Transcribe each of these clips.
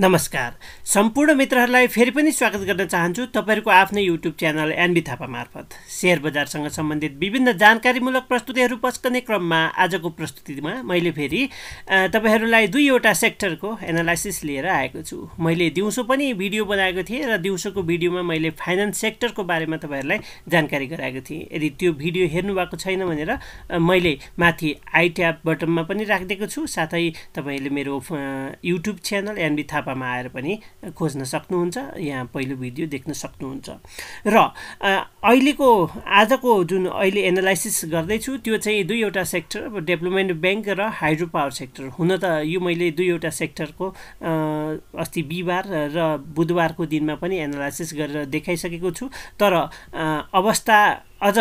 नमस्कार सम्पूर्ण मित्रहरूलाई फेरि पनि स्वागत गर्न चाहन्छु तपाईँहरूको आफ्नै युट्युब च्यानल एनबी थापा मार्फत सेयर बजारसँग सम्बन्धित विभिन्न जानकारीमूलक प्रस्तुतिहरू पस्कने क्रममा आजको प्रस्तुतिमा मैले फेरि तपाईँहरूलाई दुईवटा सेक्टरको एनालाइसिस लिएर आएको छु मैले दिउँसो पनि भिडियो बनाएको थिएँ र दिउँसोको भिडियोमा मैले फाइनेन्स सेक्टरको बारेमा तपाईँहरूलाई जानकारी गराएको थिएँ यदि त्यो भिडियो हेर्नु भएको छैन भनेर मैले माथि ट्याप बटनमा पनि राखिदिएको छु साथै तपाईँले मेरो युट्युब च्यानल एनबी थापा छापामा आएर पनि खोज्न सक्नुहुन्छ यहाँ पहिलो भिडियो देख्न सक्नुहुन्छ र अहिलेको आजको जुन अहिले एनालाइसिस गर्दैछु त्यो चाहिँ दुईवटा सेक्टर डेभलपमेन्ट ब्याङ्क र हाइड्रो पावर सेक्टर हुन त यो मैले दुईवटा सेक्टरको अस्ति बिहिबार र बुधबारको दिनमा पनि एनालाइसिस गरेर देखाइसकेको छु तर अवस्था अझ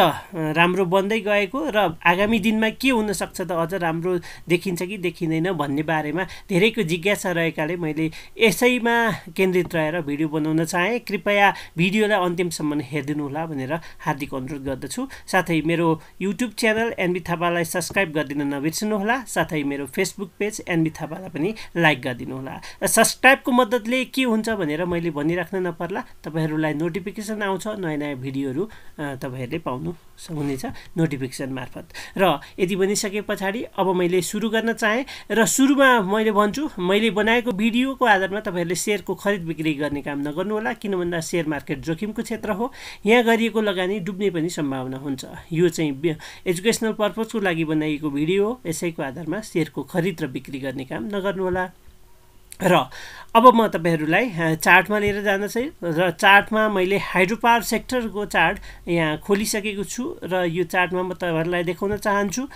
राम्रो बन्दै गएको र आगामी दिनमा के हुनसक्छ त अझ राम्रो देखिन्छ कि देखिँदैन भन्ने बारेमा धेरैको जिज्ञासा रहेकाले मैले यसैमा केन्द्रित रहेर भिडियो बनाउन चाहेँ कृपया भिडियोलाई अन्तिमसम्म होला भनेर हार्दिक अनुरोध गर्दछु साथै मेरो युट्युब च्यानल एनबी थापालाई सब्सक्राइब गरिदिन नबिर्सिनुहोला साथै मेरो फेसबुक पेज एनबी थापालाई पनि लाइक गरिदिनु होला र सब्सक्राइबको मद्दतले के हुन्छ भनेर मैले भनिराख्न नपर्ला तपाईँहरूलाई नोटिफिकेसन आउँछ नयाँ नयाँ भिडियोहरू तपाईँहरूले पाउनु हुनेछ नोटिफिकेसन मार्फत र यति बनिसके पछाडि अब मैले सुरु गर्न चाहेँ र सुरुमा मैले भन्छु मैले बनाएको भिडियोको आधारमा तपाईँहरूले सेयरको खरिद बिक्री गर्ने काम नगर्नुहोला किन भन्दा सेयर मार्केट जोखिमको क्षेत्र हो यहाँ गरिएको लगानी डुब्ने पनि सम्भावना हुन्छ यो चाहिँ एजुकेसनल पर्पजको लागि बनाइएको भिडियो हो यसैको आधारमा सेयरको खरिद र बिक्री गर्ने काम नगर्नुहोला र अब म तपाईँहरूलाई चार्टमा लिएर जाँदछु र चार्टमा मैले हाइड्रोपावर सेक्टरको चार्ट यहाँ खोलिसकेको छु र यो चार्टमा म तपाईँहरूलाई देखाउन चाहन्छु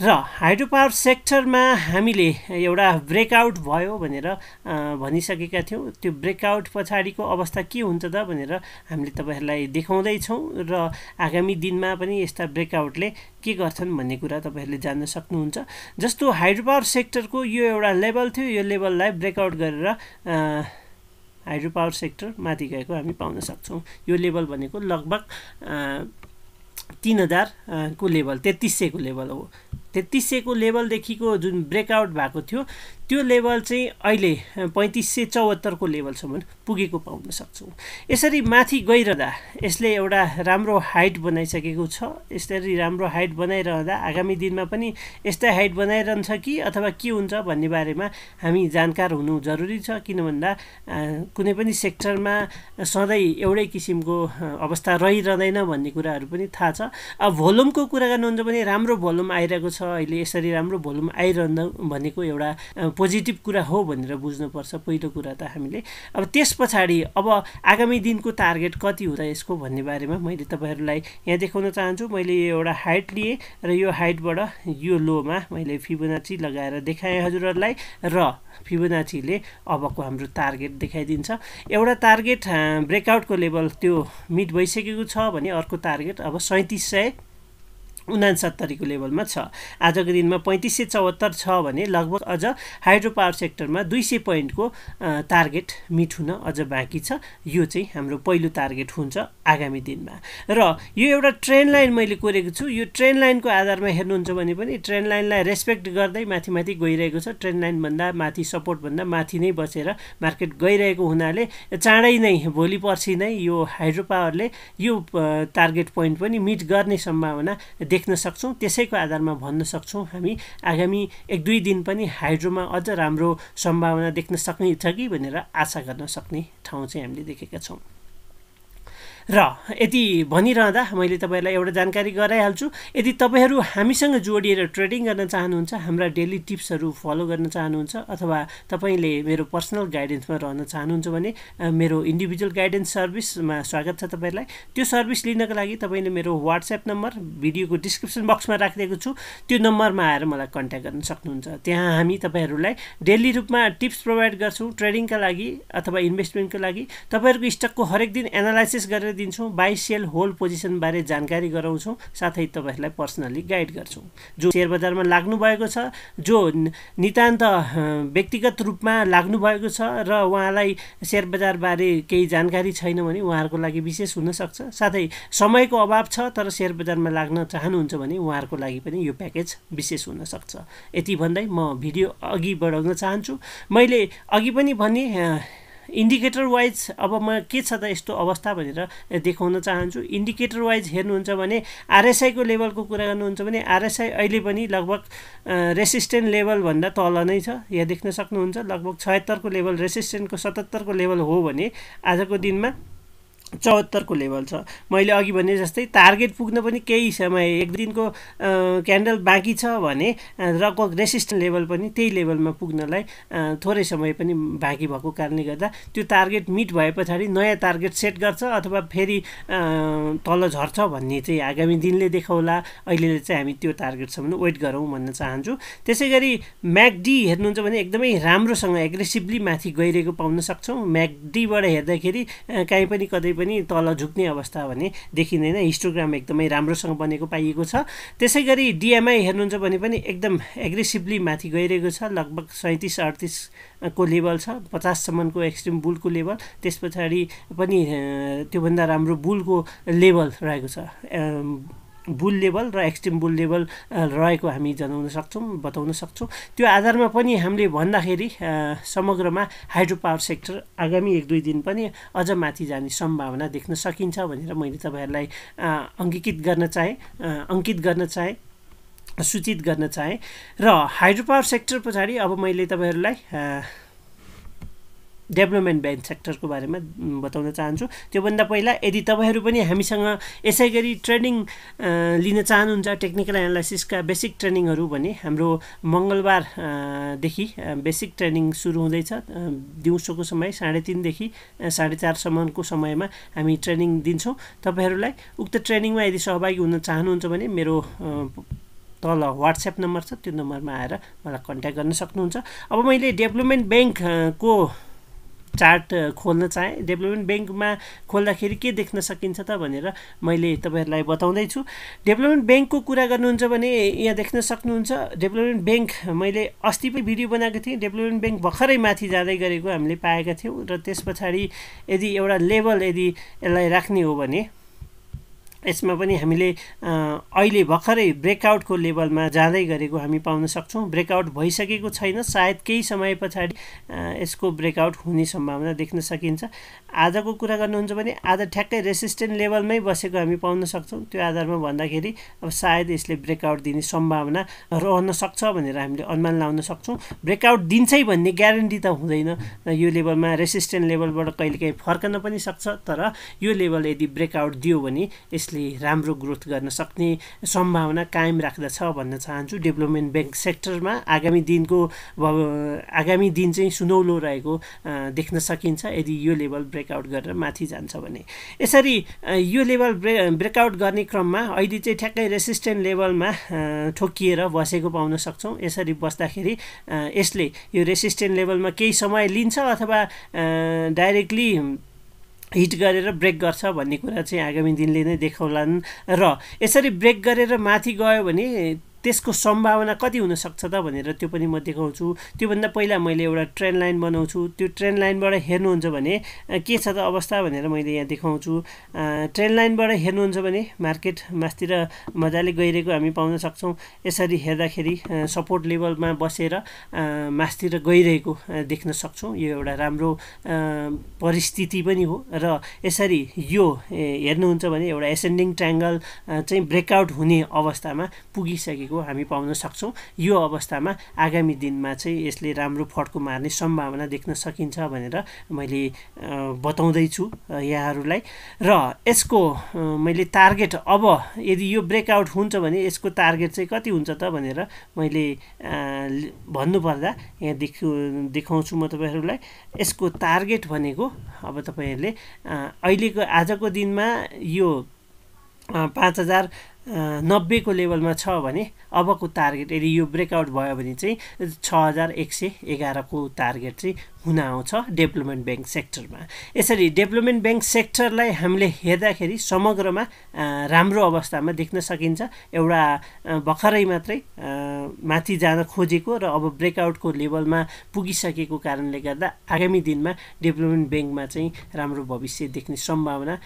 र हाइड्रो पावर सेक्टरमा हामीले एउटा ब्रेकआउट भयो भनेर भनिसकेका थियौँ त्यो ब्रेकआउट पछाडिको अवस्था के हुन्छ त भनेर हामीले तपाईँहरूलाई देखाउँदैछौँ र आगामी दिनमा पनि यस्ता ब्रेकआउटले के गर्छन् भन्ने कुरा तपाईँहरूले जान्न सक्नुहुन्छ जस्तो हाइड्रो पावर सेक्टरको यो एउटा लेभल थियो यो लेभललाई ब्रेकआउट गरेर हाइड्रो पावर सेक्टर माथि गएको हामी पाउन सक्छौँ यो लेभल भनेको लगभग तिन हजारको लेभल तेत्तिस सयको लेभल हो तेत्तिस सयको लेभलदेखिको जुन ब्रेकआउट भएको थियो त्यो लेभल चाहिँ अहिले पैँतिस सय चौहत्तरको लेभलसम्म पुगेको पाउन सक्छौँ यसरी माथि गइरहँदा यसले एउटा राम्रो हाइट बनाइसकेको छ यसरी राम्रो हाइट बनाइरहँदा आगामी दिनमा पनि यस्तै हाइट बनाइरहन्छ कि अथवा के हुन्छ भन्ने बारेमा हामी जानकार हुनु जरुरी छ किन भन्दा कुनै पनि सेक्टरमा सधैँ एउटै किसिमको अवस्था रहिरहँदैन भन्ने कुराहरू पनि थाहा छ अब भोल्युमको कुरा गर्नुहुन्छ भने राम्रो भोल्युम आइरहेको छ अहिले यसरी राम्रो भोल्युम आइरहँदा भनेको एउटा पोजिटिभ कुरा हो भनेर बुझ्नुपर्छ पहिलो कुरा त हामीले अब त्यस पछाडि अब आगामी दिनको टार्गेट कति हुँदा यसको भन्ने बारेमा मैले तपाईँहरूलाई यहाँ देखाउन चाहन्छु मैले यो एउटा हाइट लिएँ र यो हाइटबाट यो लोमा मैले फिबोनाची लगाएर देखाएँ हजुरहरूलाई र फिबोनाचीले अबको हाम्रो टार्गेट देखाइदिन्छ एउटा टार्गेट ब्रेकआउटको लेभल त्यो मिट भइसकेको छ भने अर्को टार्गेट अब सैँतिस सय उनासत्तरीको लेभलमा छ आजको दिनमा पैँतिस सय चौहत्तर छ भने लगभग अझ हाइड्रो पावर सेक्टरमा दुई सय पोइन्टको टार्गेट मिट हुन अझ बाँकी छ यो चाहिँ हाम्रो पहिलो टार्गेट हुन्छ आगामी दिनमा र यो एउटा ट्रेन लाइन मैले कोरेको छु यो ट्रेन लाइनको आधारमा हेर्नुहुन्छ भने पनि ट्रेन लाइनलाई रेस्पेक्ट गर्दै माथि माथि गइरहेको छ ट्रेन लाइनभन्दा माथि सपोर्टभन्दा माथि नै बसेर मार्केट गइरहेको हुनाले चाँडै नै भोलि पर्सि नै यो हाइड्रो पावरले यो टार्गेट पोइन्ट पनि मिट गर्ने सम्भावना देख्न सक्छौँ त्यसैको आधारमा भन्न सक्छौँ हामी आगामी एक दुई दिन पनि हाइड्रोमा अझ राम्रो सम्भावना देख्न सक्नेछ कि भनेर आशा गर्न सक्ने ठाउँ चाहिँ हामीले देखेका छौँ र यति भनिरहँदा मैले तपाईँहरूलाई एउटा जानकारी गराइहाल्छु यदि तपाईँहरू हामीसँग जोडिएर ट्रेडिङ गर्न चाहनुहुन्छ हाम्रा डेली टिप्सहरू फलो गर्न चाहनुहुन्छ अथवा तपाईँले मेरो पर्सनल गाइडेन्समा रहन चाहनुहुन्छ भने मेरो इन्डिभिजुअल गाइडेन्स सर्भिसमा स्वागत छ तपाईँलाई त्यो सर्भिस लिनको लागि तपाईँले मेरो वाट्सएप नम्बर भिडियोको डिस्क्रिप्सन बक्समा राखिदिएको छु त्यो नम्बरमा आएर मलाई कन्ट्याक्ट गर्न सक्नुहुन्छ त्यहाँ हामी तपाईँहरूलाई डेली रूपमा टिप्स प्रोभाइड गर्छौँ ट्रेडिङका लागि अथवा इन्भेस्टमेन्टको लागि तपाईँहरूको स्टकको हरेक दिन एनालाइसिस गरेर दिन्छौँ बाई सेल होल्ड पोजिसनबारे जानकारी गराउँछौँ साथै तपाईँहरूलाई पर्सनली गाइड गर्छौँ जो सेयर बजारमा भएको छ जो नितान्त व्यक्तिगत रूपमा भएको छ र उहाँलाई सेयर बजारबारे केही जानकारी छैन भने उहाँहरूको लागि विशेष हुनसक्छ साथै समयको अभाव छ तर सेयर बजारमा लाग्न चाहनुहुन्छ भने उहाँहरूको लागि पनि यो प्याकेज विशेष हुनसक्छ यति भन्दै म भिडियो अघि बढाउन चाहन्छु मैले अघि पनि भने इन्डिकेटर वाइज अब म के छ त यस्तो अवस्था भनेर देखाउन चाहन्छु इन्डिकेटर वाइज हेर्नुहुन्छ भने आरएसआईको लेभलको कुरा गर्नुहुन्छ भने आरएसआई अहिले पनि लगभग रेसिस्टेन्ट लेभलभन्दा तल नै छ यहाँ देख्न सक्नुहुन्छ लगभग छयत्तरको लेभल रेसिस्टेन्टको सतहत्तरको लेभल हो भने आजको दिनमा चौहत्तरको लेभल छ मैले अघि भने जस्तै टार्गेट पुग्न पनि केही समय एक दिनको क्यान्डल बाँकी छ भने रक रेसिस्टेन्ट लेभल पनि त्यही लेभलमा पुग्नलाई थोरै समय पनि बाँकी भएको कारणले गर्दा त्यो टार्गेट मिट भए पछाडि नयाँ टार्गेट सेट गर्छ अथवा फेरि तल झर्छ भन्ने चाहिँ आगामी दिनले देखाउला अहिले चाहिँ हामी त्यो टार्गेटसम्म वेट गरौँ भन्न चाहन्छु त्यसै गरी म्याकडी हेर्नुहुन्छ भने एकदमै राम्रोसँग एग्रेसिभली माथि गइरहेको पाउन सक्छौँ म्याकडीबाट हेर्दाखेरि काहीँ पनि कतै पनि तल झुक्ने अवस्था भने देखिँदैन हिस्टोग्राम एकदमै राम्रोसँग बनेको पाइएको छ त्यसै गरी डिएमआई हेर्नुहुन्छ भने पनि एकदम एग्रेसिभली माथि गइरहेको छ लगभग सैँतिस अडतिसको लेभल छ पचाससम्मको एक्सट्रिम बुलको लेभल त्यस पछाडि पनि त्योभन्दा राम्रो बुलको लेभल रहेको छ बुल लेभल र एक्सट्रिम बुल लेभल रहेको हामी जनाउन सक्छौँ बताउन सक्छौँ त्यो आधारमा पनि हामीले भन्दाखेरि समग्रमा हाइड्रो पावर सेक्टर आगामी एक दुई दिन पनि अझ माथि जाने सम्भावना देख्न सकिन्छ भनेर मैले तपाईँहरूलाई अङ्कित गर्न चाहेँ अङ्कित गर्न चाहेँ सूचित गर्न चाहेँ र हाइड्रो पावर सेक्टर पछाडि अब मैले तपाईँहरूलाई डेभलपमेन्ट ब्याङ्क सेक्टरको बारेमा बताउन चाहन्छु त्योभन्दा पहिला यदि तपाईँहरू पनि हामीसँग यसै गरी ट्रेनिङ लिन चाहनुहुन्छ टेक्निकल एनालाइसिसका बेसिक ट्रेनिङहरू भने हाम्रो मङ्गलबारदेखि बेसिक ट्रेनिङ सुरु हुँदैछ दिउँसोको समय साढे तिनदेखि साढे चारसम्मको समयमा हामी ट्रेनिङ दिन्छौँ तपाईँहरूलाई उक्त ट्रेनिङमा यदि सहभागी हुन चाहनुहुन्छ भने मेरो तल वाट्सएप नम्बर छ त्यो नम्बरमा आएर मलाई कन्ट्याक्ट गर्न सक्नुहुन्छ अब मैले डेभलपमेन्ट ब्याङ्कको चार्ट खोल्न चाहेँ डेभलपमेन्ट ब्याङ्कमा खोल्दाखेरि के देख्न सकिन्छ त भनेर मैले तपाईँहरूलाई बताउँदैछु डेभलपमेन्ट ब्याङ्कको कुरा गर्नुहुन्छ भने यहाँ देख्न सक्नुहुन्छ डेभलपमेन्ट ब्याङ्क मैले अस्ति पनि भिडियो बनाएको थिएँ डेभलपमेन्ट ब्याङ्क भर्खरै माथि जाँदै गरेको हामीले पाएका थियौँ र त्यस पछाडि यदि एउटा लेभल यदि यसलाई राख्ने हो भने यसमा पनि हामीले अहिले भर्खरै ब्रेकआउटको लेभलमा जाँदै गरेको हामी पाउन सक्छौँ ब्रेकआउट भइसकेको छैन सायद केही समय पछाडि यसको ब्रेकआउट हुने सम्भावना देख्न सकिन्छ आजको कुरा गर्नुहुन्छ भने आज ठ्याक्कै रेसिस्टेन्ट लेभलमै बसेको हामी पाउन सक्छौँ त्यो आधारमा भन्दाखेरि अब सायद यसले ब्रेकआउट दिने सम्भावना रहन सक्छ भनेर हामीले अनुमान लाउन सक्छौँ ब्रेकआउट दिन्छै भन्ने ग्यारेन्टी त हुँदैन यो लेभलमा रेसिस्टेन्ट लेभलबाट कहिलेकाहीँ फर्कन पनि सक्छ तर यो लेभल यदि ब्रेकआउट दियो भने यसले यसले राम्रो ग्रोथ गर्न सक्ने सम्भावना कायम राख्दछ भन्न चाहन्छु डेभलपमेन्ट ब्याङ्क सेक्टरमा आगामी दिनको आगामी दिन चाहिँ सुनौलो रहेको देख्न सकिन्छ यदि यो लेभल ब्रेकआउट गरेर माथि जान्छ भने यसरी यो लेभल ब्रे ब्रेकआउट गर्ने क्रममा अहिले चाहिँ ठ्याक्कै रेसिस्टेन्ट लेभलमा ठोकिएर बसेको पाउन सक्छौँ यसरी बस्दाखेरि यसले यो रेसिस्टेन्ट लेभलमा केही समय लिन्छ अथवा डाइरेक्टली हिट गरेर ब्रेक गर्छ भन्ने कुरा चाहिँ आगामी दिनले नै देखाउलान् र यसरी ब्रेक गरेर माथि गयो भने त्यसको सम्भावना कति हुनसक्छ त भनेर त्यो पनि म देखाउँछु त्योभन्दा पहिला मैले एउटा ट्रेन लाइन बनाउँछु त्यो ट्रेन लाइनबाट हेर्नुहुन्छ भने के छ त अवस्था भनेर मैले यहाँ देखाउँछु ट्रेन लाइनबाट हेर्नुहुन्छ भने मार्केट मासतिर मजाले गइरहेको हामी पाउन सक्छौँ यसरी हेर्दाखेरि सपोर्ट लेभलमा बसेर मासतिर गइरहेको देख्न सक्छौँ यो एउटा राम्रो परिस्थिति पनि हो र यसरी यो हेर्नुहुन्छ भने एउटा एसेन्डिङ ट्राङ्गल चाहिँ ब्रेकआउट हुने अवस्थामा पुगिसकेको भएको हामी पाउन सक्छौँ यो अवस्थामा आगामी दिनमा चाहिँ यसले राम्रो फड्को मार्ने सम्भावना देख्न सकिन्छ भनेर मैले बताउँदैछु यहाँहरूलाई र यसको मैले टार्गेट अब यदि यो ब्रेकआउट हुन्छ भने यसको टार्गेट चाहिँ कति हुन्छ त भनेर मैले भन्नुपर्दा यहाँ देखाउँछु म तपाईँहरूलाई यसको टार्गेट भनेको अब तपाईँहरूले अहिलेको आजको दिनमा यो पाँच हजार नब्बेको लेभलमा छ भने अबको टार्गेट यदि यो ब्रेकआउट भयो भने चाहिँ छ हजार एक सय एघारको टार्गेट चाहिँ हुन आउँछ डेभलपमेन्ट ब्याङ्क सेक्टरमा यसरी डेभलपमेन्ट ब्याङ्क सेक्टरलाई हामीले हेर्दाखेरि समग्रमा राम्रो अवस्थामा देख्न सकिन्छ एउटा भर्खरै मात्रै माथि जान खोजेको र अब ब्रेकआउटको लेभलमा पुगिसकेको कारणले गर्दा आगामी दिनमा डेभलपमेन्ट ब्याङ्कमा चाहिँ राम्रो भविष्य देख्ने सम्भावना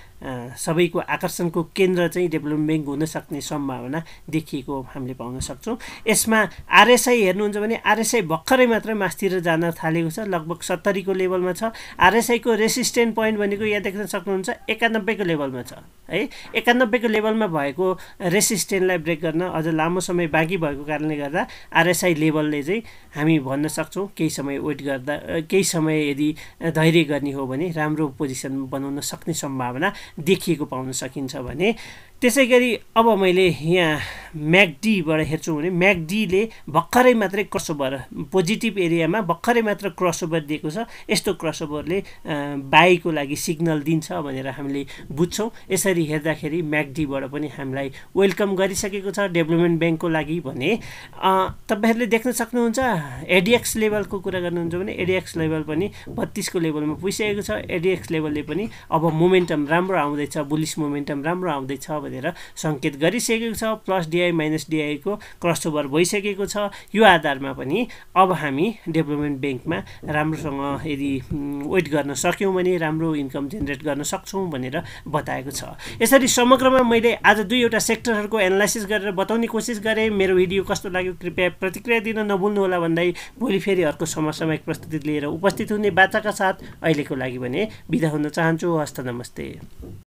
सबैको आकर्षणको केन्द्र चाहिँ डेभलपमेन्ट ब्याङ्क हुनसक्छ सक्ने सम्भावना देखिएको हामीले पाउन सक्छौँ यसमा आरएसआई हेर्नुहुन्छ भने आरएसआई भर्खरै मात्र मासतिर जान थालेको छ लगभग सत्तरीको लेभलमा छ आरएसआईको रेसिस्टेन्ट पोइन्ट भनेको यहाँ देख्न सक्नुहुन्छ एकानब्बेको लेभलमा छ है एकानब्बेको लेभलमा भएको रेसिस्टेन्टलाई ब्रेक गर्न अझ लामो समय बाँकी भएको कारणले गर्दा आरएसआई लेभलले चाहिँ हामी भन्न सक्छौँ केही समय वेट गर्दा केही समय यदि धैर्य गर्ने हो भने राम्रो पोजिसन बनाउन सक्ने सम्भावना देखिएको पाउन सकिन्छ भने त्यसै गरी अब मैले यहाँ म्याकडीबाट हेर्छु भने म्याकडीले भर्खरै मात्रै क्रसओभर पोजिटिभ एरियामा भर्खरै मात्र क्रसओभर दिएको छ यस्तो क्रसओभरले बाईको लागि सिग्नल दिन्छ भनेर हामीले बुझ्छौँ यसरी हेर्दाखेरि म्याकडीबाट पनि हामीलाई वेलकम गरिसकेको छ डेभलपमेन्ट ब्याङ्कको लागि भने तपाईँहरूले देख्न सक्नुहुन्छ एडिएक्स लेभलको कुरा गर्नुहुन्छ भने एडिएक्स लेभल पनि बत्तिसको लेभलमा पुगिसकेको छ एडिएक्स लेभलले पनि अब मोमेन्टम राम्रो आउँदैछ बुलिस मोमेन्टम राम्रो आउँदैछ भनेर सङ्केत गरिसकेको छ प्लस डिआई माइनस डिआईको क्रसओभर भइसकेको छ यो आधारमा पनि अब हामी डेभलपमेन्ट ब्याङ्कमा राम्रोसँग यदि वेट गर्न सक्यौँ भने राम्रो इन्कम जेनेरेट गर्न सक्छौँ भनेर बताएको छ यसरी समग्रमा मैले आज दुईवटा सेक्टरहरूको एनालाइसिस गरेर बताउने कोसिस गरेँ मेरो भिडियो कस्तो लाग्यो कृपया प्रतिक्रिया दिन नभुल्नुहोला भन्दै भोलि फेरि अर्को समसामयिक प्रस्तुति लिएर उपस्थित हुने बाचाका साथ अहिलेको लागि भने बिदा हुन चाहन्छु हस्त नमस्ते